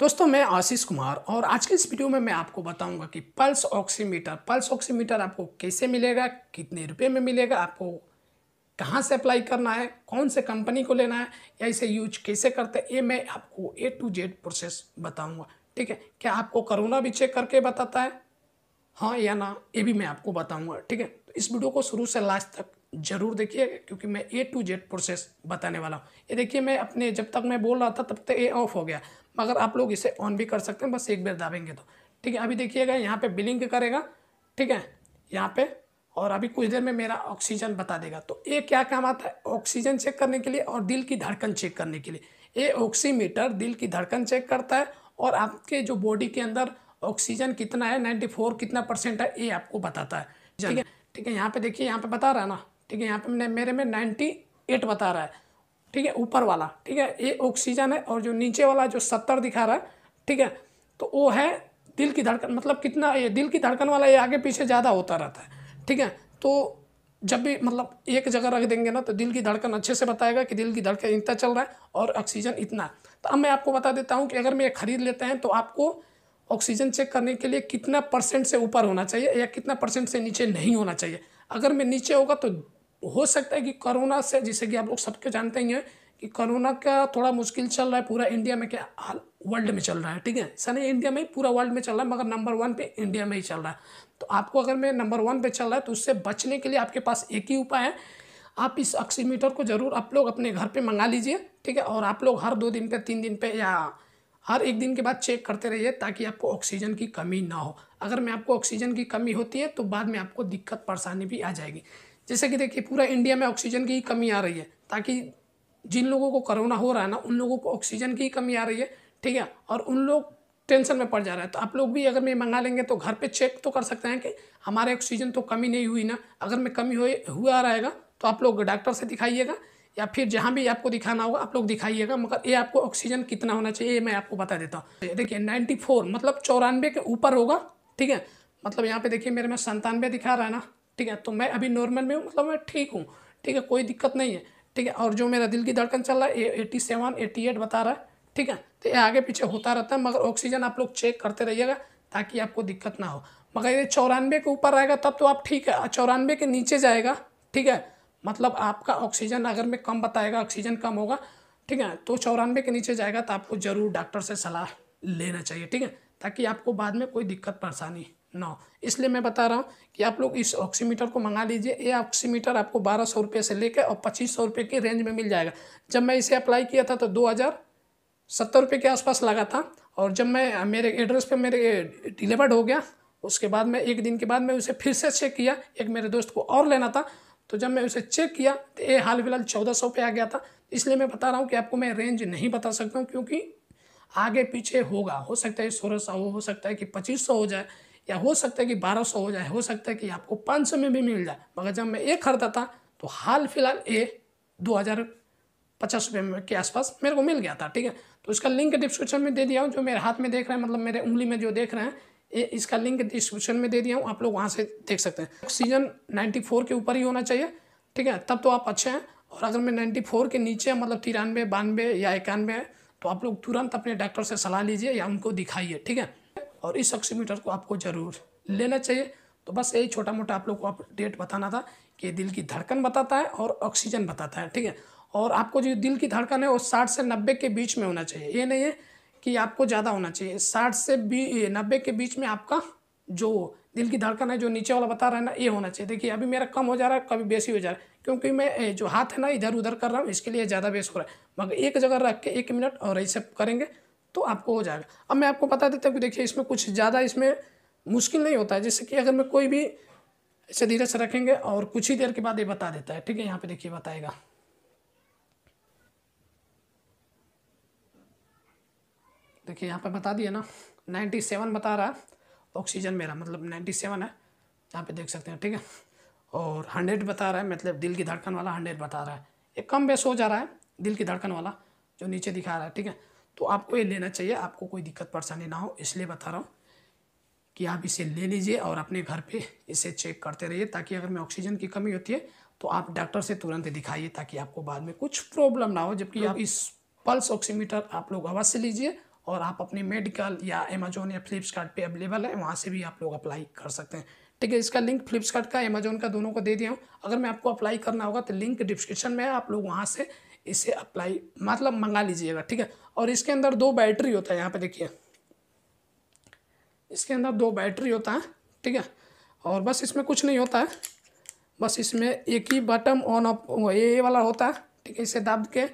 दोस्तों मैं आशीष कुमार और आज के इस वीडियो में मैं आपको बताऊंगा कि पल्स ऑक्सीमीटर पल्स ऑक्सीमीटर आपको कैसे मिलेगा कितने रुपए में मिलेगा आपको कहाँ से अप्लाई करना है कौन से कंपनी को लेना है या इसे यूज कैसे करते हैं ये मैं आपको ए टू जेड प्रोसेस बताऊंगा ठीक है क्या आपको करोना भी चेक करके बताता है हाँ या ना ये भी मैं आपको बताऊँगा ठीक है तो इस वीडियो को शुरू से लास्ट तक ज़रूर देखिए क्योंकि मैं ए टू जेड प्रोसेस बताने वाला हूँ ये देखिए मैं अपने जब तक मैं बोल रहा था तब तक ए ऑफ हो गया मगर आप लोग इसे ऑन भी कर सकते हैं बस एक बार दाबेंगे तो ठीक है अभी देखिएगा यहाँ पे बिलिंग करेगा ठीक है यहाँ पे और अभी कुछ देर में मेरा ऑक्सीजन बता देगा तो ये क्या काम आता है ऑक्सीजन चेक करने के लिए और दिल की धड़कन चेक करने के लिए ये ऑक्सीमीटर दिल की धड़कन चेक करता है और आपके जो बॉडी के अंदर ऑक्सीजन कितना है नाइन्टी फोर कितना परसेंट है ये आपको बताता है ठीक है ठीक है यहाँ पे देखिए यहाँ पे बता रहा है ना ठीक है यहाँ पे मैंने मेरे में नाइन्टी एट बता रहा है ठीक है ऊपर वाला ठीक है ये ऑक्सीजन है और जो नीचे वाला जो सत्तर दिखा रहा है ठीक है तो वो है दिल की धड़कन मतलब कितना ये दिल की धड़कन वाला ये आगे पीछे ज़्यादा होता रहता है ठीक है तो जब भी मतलब एक जगह रख देंगे ना तो दिल की धड़कन अच्छे से बताएगा कि दिल की धड़कन इतना चल रहा है और ऑक्सीजन इतना तो अब मैं आपको बता देता हूँ कि अगर मैं ये ख़रीद लेते हैं तो आपको ऑक्सीजन चेक करने के लिए कितना परसेंट से ऊपर होना चाहिए या कितना परसेंट से नीचे नहीं होना चाहिए अगर मैं नीचे होगा तो हो सकता है कि कोरोना से जैसे कि आप लोग सबके जानते ही हैं कि कोरोना का थोड़ा मुश्किल चल रहा है पूरा इंडिया में क्या वर्ल्ड में चल रहा है ठीक है सनी इंडिया में ही पूरा वर्ल्ड में चल रहा है मगर नंबर वन पे इंडिया में ही चल रहा है तो आपको अगर मैं नंबर वन पे चल रहा है तो उससे बचने के लिए आपके पास एक ही उपाय है आप इस ऑक्सीमीटर को ज़रूर आप लोग अपने घर पर मंगा लीजिए ठीक है और आप लोग हर दो दिन पर तीन दिन पर या हर एक दिन के बाद चेक करते रहिए ताकि आपको ऑक्सीजन की कमी ना हो अगर मैं आपको ऑक्सीजन की कमी होती है तो बाद में आपको दिक्कत परेशानी भी आ जाएगी जैसे कि देखिए पूरा इंडिया में ऑक्सीजन की कमी आ रही है ताकि जिन लोगों को करोना हो रहा है ना उन लोगों को ऑक्सीजन की कमी आ रही है ठीक है और उन लोग टेंशन में पड़ जा रहा है तो आप लोग भी अगर मैं मंगा लेंगे तो घर पे चेक तो कर सकते हैं कि हमारे ऑक्सीजन तो कमी नहीं हुई ना अगर मैं कमी हुए हुआ रहेगा तो आप लोग डॉक्टर से दिखाइएगा या फिर जहाँ भी आपको दिखाना होगा आप लोग दिखाइएगा मगर ये आपको ऑक्सीजन कितना होना चाहिए ये मैं आपको बता देता हूँ देखिए नाइन्टी फोर मतलब चौरानवे के ऊपर होगा ठीक है मतलब यहाँ पे देखिए मेरे में संतानवे दिखा रहा है ना ठीक है तो मैं अभी नॉर्मल में हूँ मतलब मैं ठीक हूँ ठीक है कोई दिक्कत नहीं है ठीक है और जो मेरा दिल की धड़कन चल रहा है एटी सेवन एटी एट बता रहा है ठीक है तो ये आगे पीछे होता रहता है मगर ऑक्सीजन आप लोग चेक करते रहिएगा ताकि आपको दिक्कत ना हो मगर ये चौरानवे के ऊपर रहेगा तब तो आप ठीक है चौरानवे के नीचे जाएगा ठीक है मतलब आपका ऑक्सीजन अगर मैं कम बताएगा ऑक्सीजन कम होगा ठीक है तो चौरानवे के नीचे जाएगा तो आपको ज़रूर डॉक्टर से सलाह लेना चाहिए ठीक है ताकि आपको बाद में कोई दिक्कत परेशानी नौ इसलिए मैं बता रहा हूँ कि आप लोग इस ऑक्सीमीटर को मंगा लीजिए ये ऑक्सीमीटर आपको बारह सौ रुपये से लेकर और पच्चीस सौ रुपये की रेंज में मिल जाएगा जब मैं इसे अप्लाई किया था तो दो हज़ार सत्तर रुपये के आसपास लगा था और जब मैं मेरे एड्रेस पे मेरे डिलीवर्ड हो गया उसके बाद मैं एक दिन के बाद मैं उसे फिर से चेक किया एक मेरे दोस्त को और लेना था तो जब मैं उसे चेक किया तो ये हाल फिलहाल चौदह सौ पे आ गया था इसलिए मैं बता रहा हूँ कि आपको मैं रेंज नहीं बता सकता हूँ क्योंकि आगे पीछे होगा हो सकता है सोलह सौ हो सकता है कि पच्चीस सौ हो जाए या हो सकता है कि बारह हो जाए हो सकता है कि आपको पाँच में भी मिल जाए मगर जब मैं ये खरीदा था तो हाल फिलहाल ये दो हज़ार पचास रुपये के आसपास मेरे को मिल गया था ठीक है तो इसका लिंक डिस्क्रिप्शन में दे दिया हूँ जो मेरे हाथ में देख रहे हैं मतलब मेरे उंगली में जो देख रहे हैं ये इसका लिंक डिस्क्रिप्शन में दे दिया हूँ आप लोग वहाँ से देख सकते हैं नाइन्टी 94 के ऊपर ही होना चाहिए ठीक है तब तो आप अच्छे हैं और अगर मैं नाइन्टी के नीचे मतलब तिरानवे बानवे या इक्यानवे तो आप लोग तुरंत अपने डॉक्टर से सलाह लीजिए या उनको दिखाइए ठीक है और इस ऑक्सीमीटर को आपको ज़रूर लेना चाहिए तो बस यही छोटा मोटा आप लोग को अपडेट बताना था कि दिल की धड़कन बताता है और ऑक्सीजन बताता है ठीक है और आपको जो दिल की धड़कन है वो साठ से नब्बे के बीच में होना चाहिए ये नहीं है कि आपको ज़्यादा होना चाहिए साठ से बी नब्बे के बीच में आपका जो दिल की धड़कन है जो नीचे वाला बता रहा है ना ये होना चाहिए देखिए अभी मेरा कम हो जा रहा है कभी बेसी हो जा रहा है क्योंकि मैं जो हाथ है ना इधर उधर कर रहा हूँ इसके लिए ज़्यादा बेस हो रहा है मगर एक जगह रख के एक मिनट और ऐसे करेंगे तो आपको हो जाएगा अब मैं आपको बता देता हूँ कि देखिए इसमें कुछ ज़्यादा इसमें मुश्किल नहीं होता है जैसे कि अगर मैं कोई भी ऐसे धीरे से रखेंगे और कुछ ही देर के बाद ये बता देता है ठीक है यहाँ पे देखिए बताएगा देखिए यहाँ पे बता दिया ना नाइन्टी सेवन बता रहा है ऑक्सीजन मेरा मतलब नाइन्टी सेवन है यहाँ पे देख सकते हैं ठीक है और हंड्रेड बता रहा है मतलब दिल की धड़कन वाला हंड्रेड बता रहा है एक कम बेस हो जा रहा है दिल की धड़कन वाला जो नीचे दिखा रहा है ठीक है तो आपको ये लेना चाहिए आपको कोई दिक्कत परेशानी ना हो इसलिए बता रहा हूँ कि आप इसे ले लीजिए और अपने घर पे इसे चेक करते रहिए ताकि अगर में ऑक्सीजन की कमी होती है तो आप डॉक्टर से तुरंत दिखाइए ताकि आपको बाद में कुछ प्रॉब्लम ना हो जबकि आप इस पल्स ऑक्सीमीटर आप लोग अवश्य लीजिए और आप अपने मेडिकल या अमेजोन या फ्लिपकार्ट अवेलेबल है वहाँ से भी आप लोग अप्लाई कर सकते हैं ठीक है इसका लिंक फ्लिप्सकार्ट का अमेजोन का दोनों को दे दिया हूँ अगर मैं आपको अप्लाई करना होगा तो लिंक डिस्क्रिप्शन में है आप लोग वहाँ से इसे अप्लाई मतलब मंगा लीजिएगा ठीक है और इसके अंदर दो बैटरी होता है यहाँ पे देखिए इसके अंदर दो बैटरी होता है ठीक है और बस इसमें कुछ नहीं होता है बस इसमें एक ही बटन ऑन ऑफ ये वाला होता है ठीक है इसे दाब के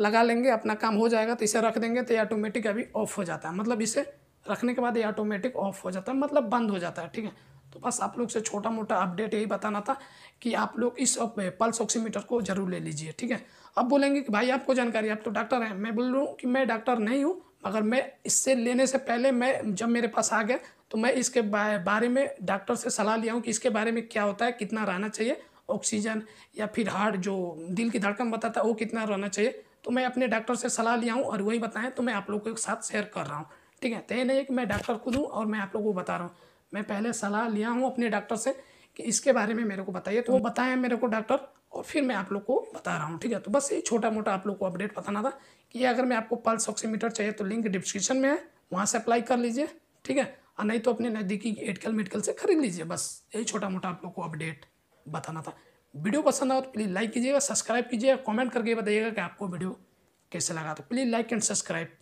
लगा लेंगे अपना काम हो जाएगा तो इसे रख देंगे तो ये ऑटोमेटिक अभी ऑफ हो जाता है मतलब इसे रखने के बाद ये ऑटोमेटिक ऑफ हो जाता है मतलब बंद हो जाता है ठीक है तो बस आप लोग से छोटा मोटा अपडेट यही बताना था कि आप लोग इस पल्स ऑक्सीमीटर को जरूर ले लीजिए ठीक है अब बोलेंगे कि भाई आपको जानकारी आप तो डॉक्टर हैं मैं बोल रहा हूँ कि मैं डॉक्टर नहीं हूँ मगर मैं इससे लेने से पहले मैं जब मेरे पास आ गया तो मैं इसके बारे में डॉक्टर से सलाह लिया हूँ कि इसके बारे में क्या होता है कितना रहना चाहिए ऑक्सीजन या फिर हार्ट जो दिल की धड़कन बताता है वो कितना रहना चाहिए तो मैं अपने डॉक्टर से सलाह लिया हूँ और वही बताएं तो मैं आप लोगों के साथ शेयर कर रहा हूँ ठीक है तो ये नहीं है कि मैं डॉक्टर खुद हूँ और मैं आप लोगों को बता रहा हूँ मैं पहले सलाह लिया हूँ अपने डॉक्टर से कि इसके बारे में मेरे को बताइए तो वो बताएं मेरे को डॉक्टर और फिर मैं आप लोग को बता रहा हूँ ठीक है तो बस ये छोटा मोटा आप लोग को अपडेट बताना था कि अगर मैं आपको पल्स ऑक्सीमीटर चाहिए तो लिंक डिस्क्रिप्शन में है वहाँ से अप्लाई कर लीजिए ठीक है और नहीं तो अपने नज़दीकी एडकल मेडिकल से खरीद लीजिए बस यही छोटा मोटा आप लोग को अपडेट बताना था वीडियो पसंद आओ तो प्लीज़ लाइक कीजिएगा सब्सक्राइब कीजिएगा कमेंट करके बताइएगा कि आपको वीडियो कैसे लगा तो प्लीज़ लाइक एंड सब्सक्राइब